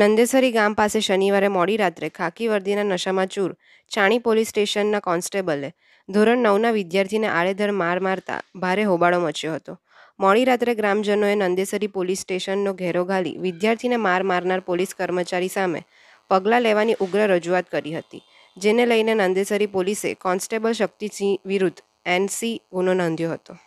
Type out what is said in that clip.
નંદેસરી ગામ પાસે શનિવારે મોડી રાત્રે ખાકી વર્દીના નશામાં ચૂર ચાણી પોલીસ સ્ટેશનના કોન્સ્ટેબલે ધોરણ નવના વિદ્યાર્થીને આડેધડ માર મારતા ભારે હોબાળો મચ્યો હતો મોડી રાત્રે ગ્રામજનોએ નંદેસરી પોલીસ સ્ટેશનનો ઘેરો ઘાલી વિદ્યાર્થીને માર મારનાર પોલીસ કર્મચારી સામે પગલાં લેવાની ઉગ્ર રજૂઆત કરી હતી જેને લઈને નંદેસરી પોલીસે કોન્સ્ટેબલ શક્તિસિંહ વિરુદ્ધ એનસી ગુનો નોંધ્યો હતો